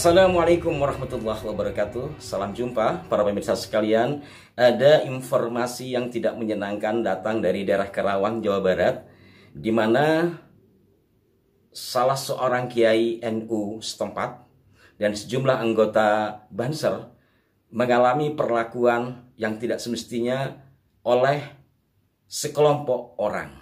Assalamualaikum warahmatullahi wabarakatuh. Salam jumpa para pemirsa sekalian. Ada informasi yang tidak menyenangkan datang dari daerah Karawang, Jawa Barat, di mana salah seorang kiai NU setempat dan sejumlah anggota Banser mengalami perlakuan yang tidak semestinya oleh sekelompok orang.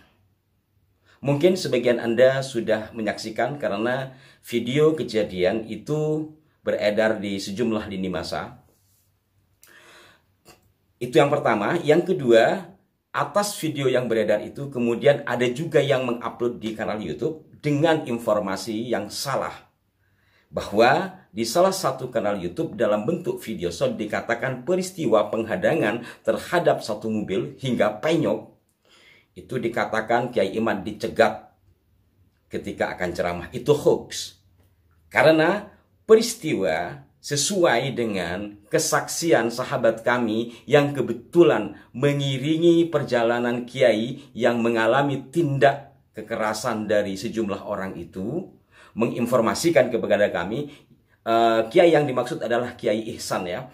Mungkin sebagian Anda sudah menyaksikan karena video kejadian itu beredar di sejumlah lini masa. Itu yang pertama. Yang kedua, atas video yang beredar itu kemudian ada juga yang mengupload di kanal YouTube dengan informasi yang salah. Bahwa di salah satu kanal YouTube dalam bentuk video shot dikatakan peristiwa penghadangan terhadap satu mobil hingga penyok itu dikatakan Kiai Iman dicegat ketika akan ceramah. Itu hoax. Karena peristiwa sesuai dengan kesaksian sahabat kami yang kebetulan mengiringi perjalanan kiai yang mengalami tindak kekerasan dari sejumlah orang itu menginformasikan kepada kami eh, kiai yang dimaksud adalah kiai Ihsan ya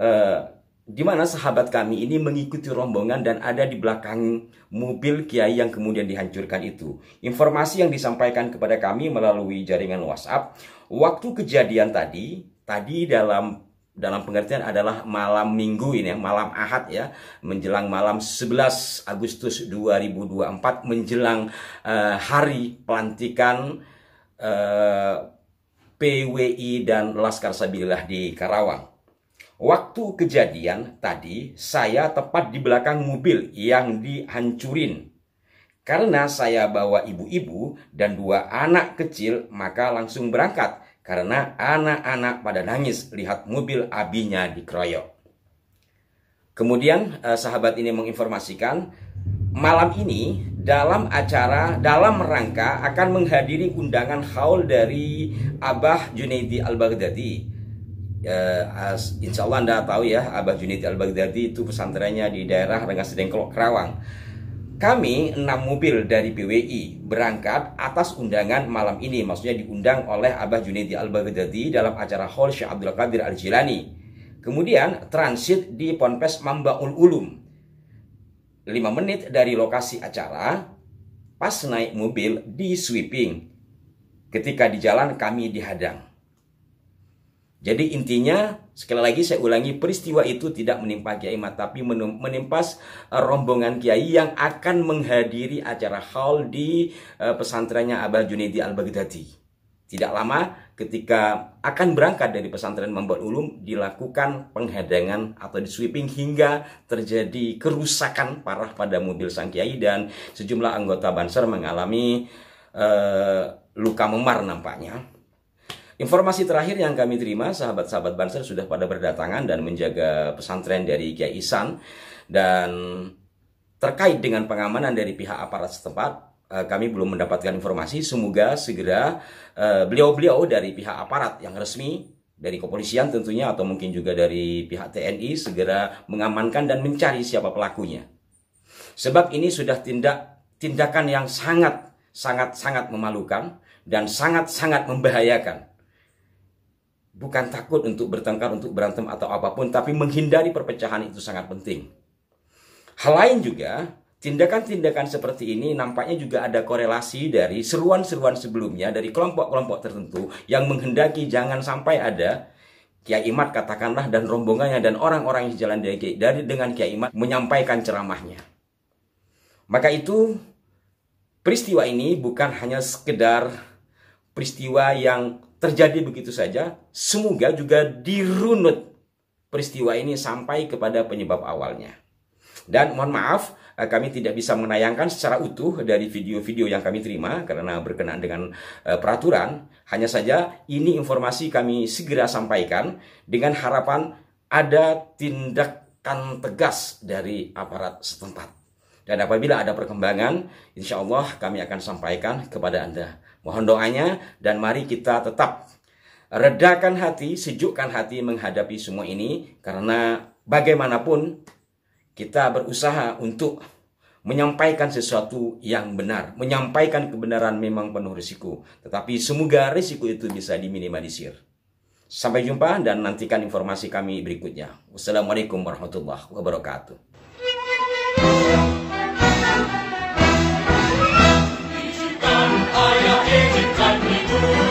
eh, di mana sahabat kami ini mengikuti rombongan dan ada di belakang mobil kiai yang kemudian dihancurkan itu. Informasi yang disampaikan kepada kami melalui jaringan WhatsApp, waktu kejadian tadi, tadi dalam dalam pengertian adalah malam minggu ini ya, malam ahad ya, menjelang malam 11 Agustus 2024, menjelang uh, hari pelantikan uh, eh, PWI dan Laskar Sabilillah di Karawang. Waktu kejadian tadi, saya tepat di belakang mobil yang dihancurin. Karena saya bawa ibu-ibu dan dua anak kecil, maka langsung berangkat. Karena anak-anak pada nangis lihat mobil abinya dikeroyok. Kemudian eh, sahabat ini menginformasikan, malam ini dalam acara dalam rangka akan menghadiri undangan haul dari Abah Junaidi Al-Baghdadi eh, insya Allah Anda tahu ya Abah Junid Al-Baghdadi itu pesantrennya di daerah Rengas Dengklok Kerawang kami enam mobil dari PWI berangkat atas undangan malam ini maksudnya diundang oleh Abah Junid Al-Baghdadi dalam acara Hall Syekh Abdul Qadir Al-Jilani kemudian transit di Ponpes Mambaul Ulum 5 menit dari lokasi acara pas naik mobil di sweeping ketika di jalan kami dihadang jadi intinya sekali lagi saya ulangi peristiwa itu tidak menimpa Kiai Mat tapi menimpa eh, rombongan Kiai yang akan menghadiri acara haul di eh, pesantrennya Abah Junaidi Al-Baghdadi. Tidak lama ketika akan berangkat dari pesantren Mambon Ulum dilakukan penghadangan atau disweeping hingga terjadi kerusakan parah pada mobil sang Kiai dan sejumlah anggota Banser mengalami uh, luka memar nampaknya Informasi terakhir yang kami terima, sahabat-sahabat Banser sudah pada berdatangan dan menjaga pesantren dari Kiai Isan. Dan terkait dengan pengamanan dari pihak aparat setempat, eh, kami belum mendapatkan informasi. Semoga segera eh, beliau-beliau dari pihak aparat yang resmi dari kepolisian tentunya atau mungkin juga dari pihak TNI segera mengamankan dan mencari siapa pelakunya. Sebab ini sudah tindak tindakan yang sangat sangat sangat memalukan dan sangat sangat membahayakan bukan takut untuk bertengkar, untuk berantem atau apapun, tapi menghindari perpecahan itu sangat penting. Hal lain juga, tindakan-tindakan seperti ini nampaknya juga ada korelasi dari seruan-seruan sebelumnya dari kelompok-kelompok tertentu yang menghendaki jangan sampai ada Kiai Imat katakanlah dan rombongannya dan orang-orang yang jalan dari, dari dengan Kiai Imat menyampaikan ceramahnya. Maka itu peristiwa ini bukan hanya sekedar peristiwa yang terjadi begitu saja, semoga juga dirunut peristiwa ini sampai kepada penyebab awalnya. Dan mohon maaf, eh, kami tidak bisa menayangkan secara utuh dari video-video yang kami terima karena berkenaan dengan eh, peraturan. Hanya saja ini informasi kami segera sampaikan dengan harapan ada tindakan tegas dari aparat setempat. Dan apabila ada perkembangan, insya Allah kami akan sampaikan kepada Anda. Mohon doanya dan mari kita tetap redakan hati, sejukkan hati menghadapi semua ini. Karena bagaimanapun kita berusaha untuk menyampaikan sesuatu yang benar, menyampaikan kebenaran memang penuh risiko. Tetapi semoga risiko itu bisa diminimalisir. Sampai jumpa dan nantikan informasi kami berikutnya. Wassalamualaikum warahmatullahi wabarakatuh. 在泥土。